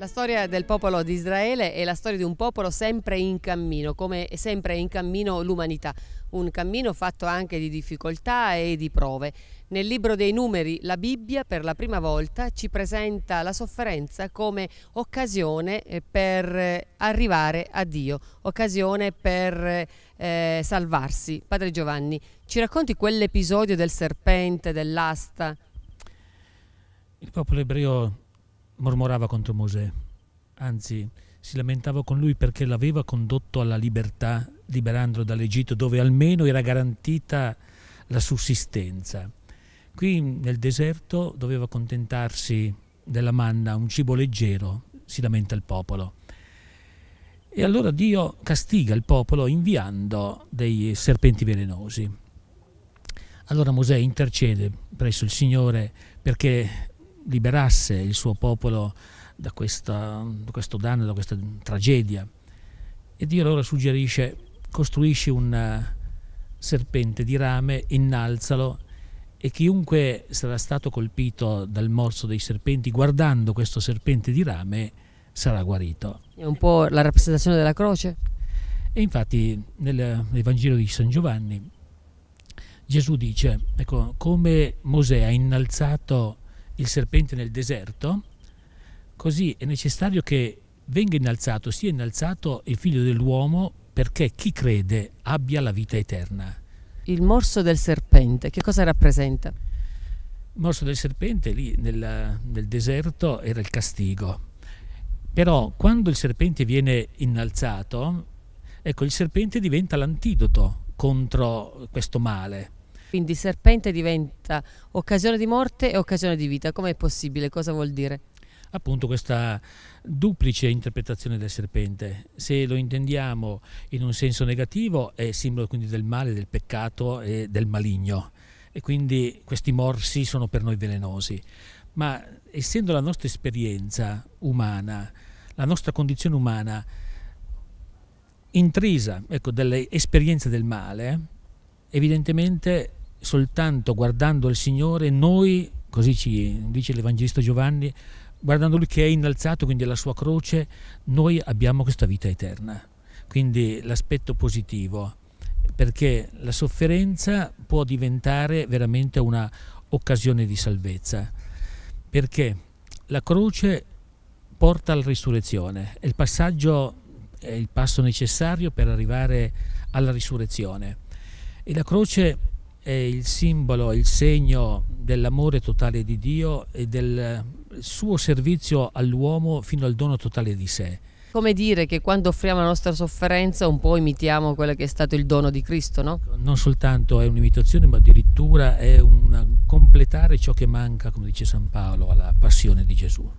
La storia del popolo di Israele è la storia di un popolo sempre in cammino, come è sempre in cammino l'umanità, un cammino fatto anche di difficoltà e di prove. Nel libro dei numeri la Bibbia per la prima volta ci presenta la sofferenza come occasione eh, per eh, arrivare a Dio, occasione per eh, salvarsi. Padre Giovanni, ci racconti quell'episodio del serpente, dell'asta? Il popolo ebreo mormorava contro Mosè, anzi si lamentava con lui perché l'aveva condotto alla libertà, liberandolo dall'Egitto, dove almeno era garantita la sussistenza. Qui nel deserto doveva contentarsi della manna, un cibo leggero, si lamenta il popolo. E allora Dio castiga il popolo inviando dei serpenti velenosi. Allora Mosè intercede presso il Signore perché liberasse il suo popolo da, questa, da questo danno, da questa tragedia. E Dio allora suggerisce, costruisci un eh, serpente di rame, innalzalo e chiunque sarà stato colpito dal morso dei serpenti guardando questo serpente di rame sarà guarito. È un po' la rappresentazione della croce? E infatti nel, Vangelo di San Giovanni Gesù dice, ecco, come Mosè ha innalzato il serpente nel deserto, così è necessario che venga innalzato, sia innalzato il figlio dell'uomo perché chi crede abbia la vita eterna. Il morso del serpente, che cosa rappresenta? Il morso del serpente lì nel, nel deserto era il castigo. Però quando il serpente viene innalzato, ecco, il serpente diventa l'antidoto contro questo male quindi serpente diventa occasione di morte e occasione di vita. Com'è possibile? Cosa vuol dire? appunto questa duplice interpretazione del serpente. Se lo intendiamo in un senso negativo è simbolo quindi del male, del peccato e del maligno e quindi questi morsi sono per noi velenosi. Ma essendo la nostra esperienza umana, la nostra condizione umana intrisa ecco, delle esperienze del male, evidentemente soltanto guardando il Signore noi, così ci dice l'Evangelista Giovanni, guardando Lui che è innalzato, quindi alla sua croce, noi abbiamo questa vita eterna. Quindi l'aspetto positivo, perché la sofferenza può diventare veramente un'occasione di salvezza, perché la croce porta alla risurrezione, è il passaggio, è il passo necessario per arrivare alla risurrezione. E la croce è il simbolo, il segno dell'amore totale di Dio e del suo servizio all'uomo fino al dono totale di sé. Come dire che quando offriamo la nostra sofferenza un po' imitiamo quello che è stato il dono di Cristo, no? Non soltanto è un'imitazione, ma addirittura è un completare ciò che manca, come dice San Paolo, alla passione di Gesù.